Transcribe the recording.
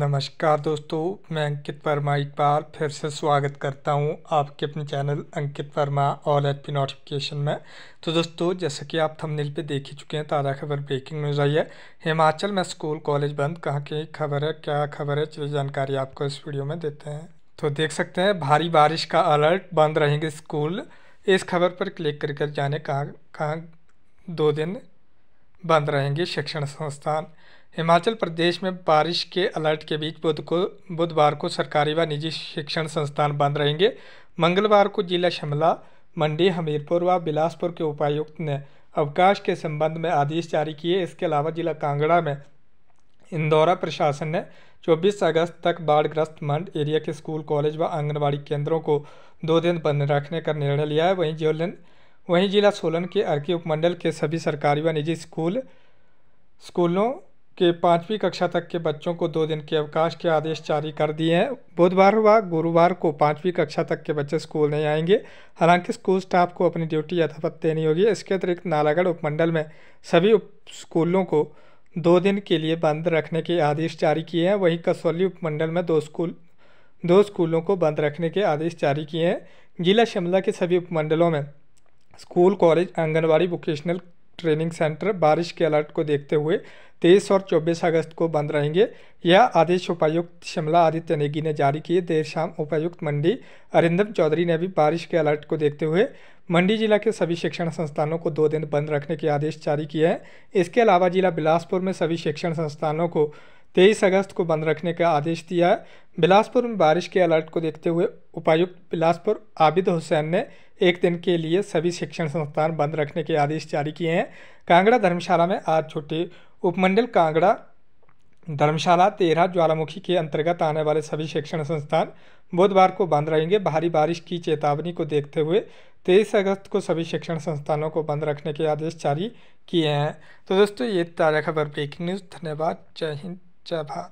नमस्कार दोस्तों मैं अंकित वर्मा एक बार फिर से स्वागत करता हूं आपके अपने channel Ankit Verma all at P notification में तो दोस्तों जैसा कि आप थंबनेल पे देख ही चुके हैं ताज़ा खबर ब्रेकिंग न्यूज़ आई है हिमाचल में स्कूल कॉलेज बंद कहाँ की खबर है क्या खबर है चलिए जानकारी आपको इस वीडियो में देते हैं तो देख सकते हैं भारी बारिश का अलर्ट बंद रहेंगे स्कूल इस खबर पर क्लिक कर जाने कहाँ कहाँ दो दिन बंद रहेंगे शिक्षण संस्थान हिमाचल प्रदेश में बारिश के अलर्ट के बीच बुध को बुधवार को सरकारी व निजी शिक्षण संस्थान बंद रहेंगे मंगलवार को जिला शिमला मंडी हमीरपुर व बिलासपुर के उपायुक्त ने अवकाश के संबंध में आदेश जारी किए इसके अलावा जिला कांगड़ा में इंदौरा प्रशासन ने 24 अगस्त तक बाढ़ग्रस्त मंड एरिया के स्कूल कॉलेज व आंगनबाड़ी केंद्रों को दो दिन बंद रखने का निर्णय लिया है वहीं जिले वहीं जिला सोलन के अर्की उपमंडल के सभी सरकारी व निजी स्कूल स्कूलों के पाँचवीं कक्षा तक के बच्चों को दो दिन के अवकाश के आदेश जारी कर दिए हैं बुधवार व गुरुवार को पाँचवीं कक्षा तक के बच्चे स्कूल नहीं आएंगे हालांकि स्कूल स्टाफ को अपनी ड्यूटी यथावत देनी होगी इसके अतिरिक्त नालागढ़ उपमंडल में सभी उप स्कूलों को दो दिन के लिए बंद रखने के आदेश जारी किए हैं वहीं कसौली उपमंडल में दो स्कूल दो स्कूलों को बंद रखने के आदेश जारी किए हैं जिला शिमला के सभी उपमंडलों में school college anganwadi vocational training centre बारिश के अलर्ट को देखते हुए तेईस और चौबीस अगस्त को बंद रहेंगे यह आदेश उपायुक्त शिमला आदित्य नेगी ने जारी किए देर शाम उपायुक्त मंडी अरिंदम चौधरी ने भी बारिश के अलर्ट को देखते हुए मंडी जिला के सभी शिक्षण संस्थानों को दो दिन बंद रखने के आदेश जारी किए हैं इसके अलावा जिला बिलासपुर में सभी शिक्षण संस्थानों को तेईस अगस्त को बंद रखने का आदेश दिया है बिलासपुर में बारिश के अलर्ट को देखते हुए उपायुक्त बिलासपुर आबिद हुसैन ने एक दिन के लिए सभी शिक्षण संस्थान बंद रखने के आदेश जारी किए हैं कांगड़ा धर्मशाला में आज छुट्टी उपमंडल कांगड़ा धर्मशाला तेरह ज्वालामुखी के अंतर्गत आने वाले सभी शिक्षण संस्थान बुधवार को बंद रहेंगे भारी बारिश की चेतावनी को देखते हुए तेईस अगस्त को सभी शिक्षण संस्थानों को बंद रखने के आदेश जारी किए हैं तो दोस्तों ये ताज़ा खबर ब्रेकिंग न्यूज़ धन्यवाद जय हिंद 再拍。